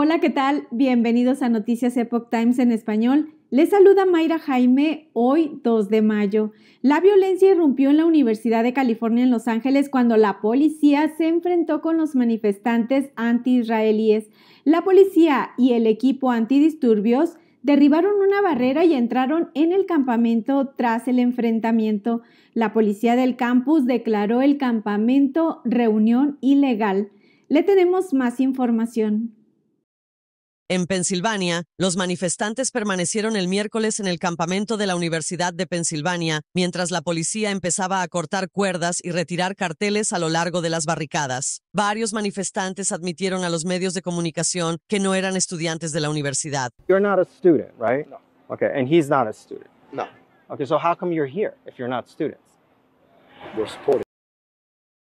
Hola, ¿qué tal? Bienvenidos a Noticias Epoch Times en español. Les saluda Mayra Jaime hoy 2 de mayo. La violencia irrumpió en la Universidad de California en Los Ángeles cuando la policía se enfrentó con los manifestantes anti-israelíes. La policía y el equipo antidisturbios derribaron una barrera y entraron en el campamento tras el enfrentamiento. La policía del campus declaró el campamento reunión ilegal. Le tenemos más información. En Pensilvania, los manifestantes permanecieron el miércoles en el campamento de la Universidad de Pensilvania, mientras la policía empezaba a cortar cuerdas y retirar carteles a lo largo de las barricadas. Varios manifestantes admitieron a los medios de comunicación que no eran estudiantes de la universidad. You're not a student, right? Okay, and he's not a student. No. Okay, so how come you're here if you're not students? We're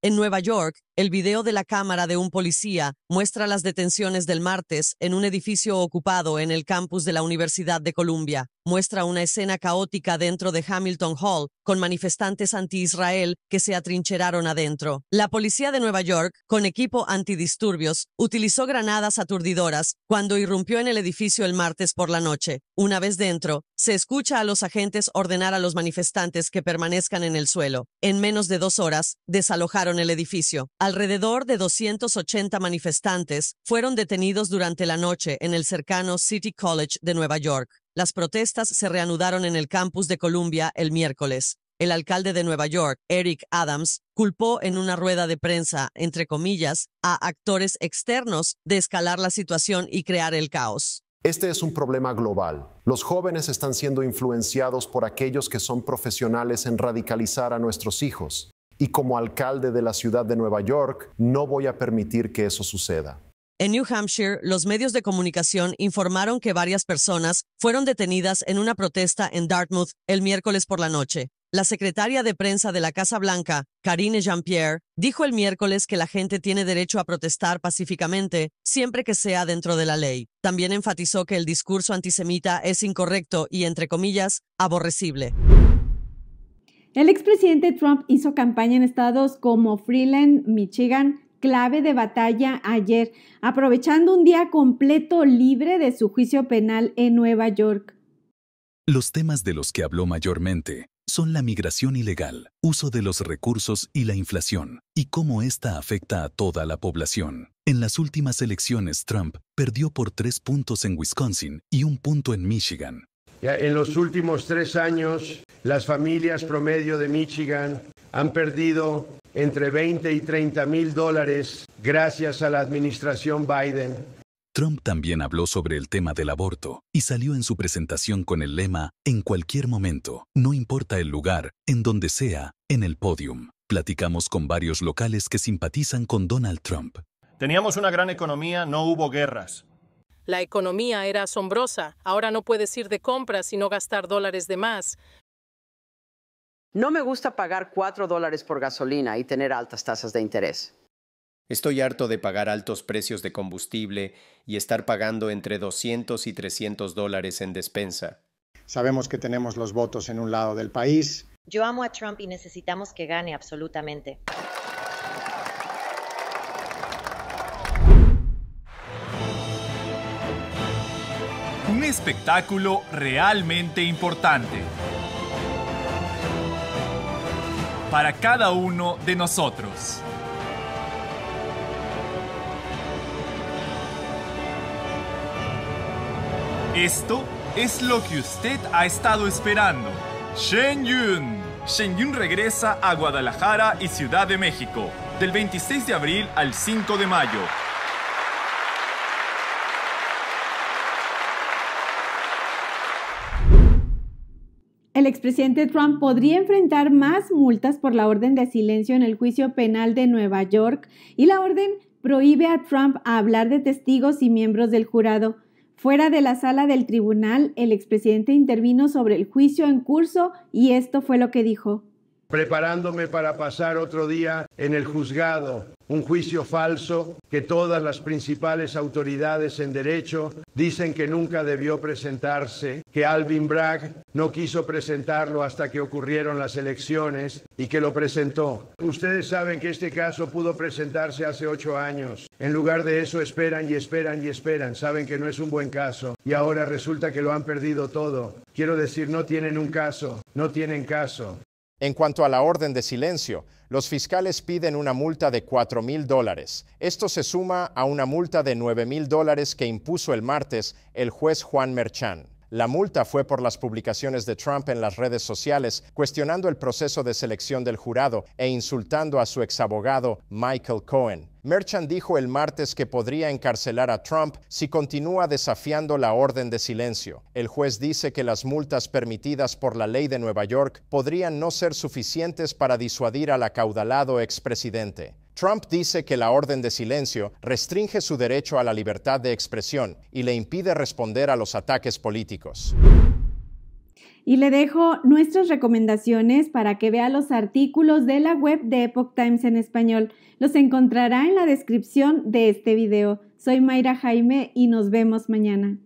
en Nueva York, el video de la cámara de un policía muestra las detenciones del martes en un edificio ocupado en el campus de la Universidad de Columbia. Muestra una escena caótica dentro de Hamilton Hall, con manifestantes anti-Israel que se atrincheraron adentro. La policía de Nueva York, con equipo antidisturbios, utilizó granadas aturdidoras cuando irrumpió en el edificio el martes por la noche. Una vez dentro, se escucha a los agentes ordenar a los manifestantes que permanezcan en el suelo. En menos de dos horas, desalojaron el edificio. Alrededor de 280 manifestantes fueron detenidos durante la noche en el cercano City College de Nueva York. Las protestas se reanudaron en el campus de Columbia el miércoles. El alcalde de Nueva York, Eric Adams, culpó en una rueda de prensa, entre comillas, a actores externos de escalar la situación y crear el caos. Este es un problema global. Los jóvenes están siendo influenciados por aquellos que son profesionales en radicalizar a nuestros hijos y como alcalde de la ciudad de Nueva York no voy a permitir que eso suceda. En New Hampshire, los medios de comunicación informaron que varias personas fueron detenidas en una protesta en Dartmouth el miércoles por la noche. La secretaria de prensa de la Casa Blanca, Karine Jean-Pierre, dijo el miércoles que la gente tiene derecho a protestar pacíficamente siempre que sea dentro de la ley. También enfatizó que el discurso antisemita es incorrecto y, entre comillas, aborrecible. El expresidente Trump hizo campaña en estados como Freeland, Michigan, clave de batalla ayer, aprovechando un día completo libre de su juicio penal en Nueva York. Los temas de los que habló mayormente son la migración ilegal, uso de los recursos y la inflación, y cómo esta afecta a toda la población. En las últimas elecciones, Trump perdió por tres puntos en Wisconsin y un punto en Michigan, en los últimos tres años, las familias promedio de Michigan han perdido entre 20 y 30 mil dólares gracias a la administración Biden. Trump también habló sobre el tema del aborto y salió en su presentación con el lema En cualquier momento, no importa el lugar, en donde sea, en el podium. Platicamos con varios locales que simpatizan con Donald Trump. Teníamos una gran economía, no hubo guerras. La economía era asombrosa. Ahora no puedes ir de compras y no gastar dólares de más. No me gusta pagar 4 dólares por gasolina y tener altas tasas de interés. Estoy harto de pagar altos precios de combustible y estar pagando entre 200 y 300 dólares en despensa. Sabemos que tenemos los votos en un lado del país. Yo amo a Trump y necesitamos que gane absolutamente. Un espectáculo realmente importante para cada uno de nosotros. Esto es lo que usted ha estado esperando. Shen Yun. Shen Yun regresa a Guadalajara y Ciudad de México del 26 de abril al 5 de mayo. el expresidente Trump podría enfrentar más multas por la orden de silencio en el juicio penal de Nueva York y la orden prohíbe a Trump hablar de testigos y miembros del jurado. Fuera de la sala del tribunal, el expresidente intervino sobre el juicio en curso y esto fue lo que dijo preparándome para pasar otro día en el juzgado, un juicio falso que todas las principales autoridades en derecho dicen que nunca debió presentarse, que Alvin Bragg no quiso presentarlo hasta que ocurrieron las elecciones y que lo presentó. Ustedes saben que este caso pudo presentarse hace ocho años. En lugar de eso esperan y esperan y esperan. Saben que no es un buen caso y ahora resulta que lo han perdido todo. Quiero decir, no tienen un caso, no tienen caso. En cuanto a la orden de silencio, los fiscales piden una multa de $4,000. mil dólares. Esto se suma a una multa de 9 mil dólares que impuso el martes el juez Juan Merchán. La multa fue por las publicaciones de Trump en las redes sociales, cuestionando el proceso de selección del jurado e insultando a su exabogado Michael Cohen. Merchant dijo el martes que podría encarcelar a Trump si continúa desafiando la orden de silencio. El juez dice que las multas permitidas por la ley de Nueva York podrían no ser suficientes para disuadir al acaudalado expresidente. Trump dice que la orden de silencio restringe su derecho a la libertad de expresión y le impide responder a los ataques políticos. Y le dejo nuestras recomendaciones para que vea los artículos de la web de Epoch Times en español. Los encontrará en la descripción de este video. Soy Mayra Jaime y nos vemos mañana.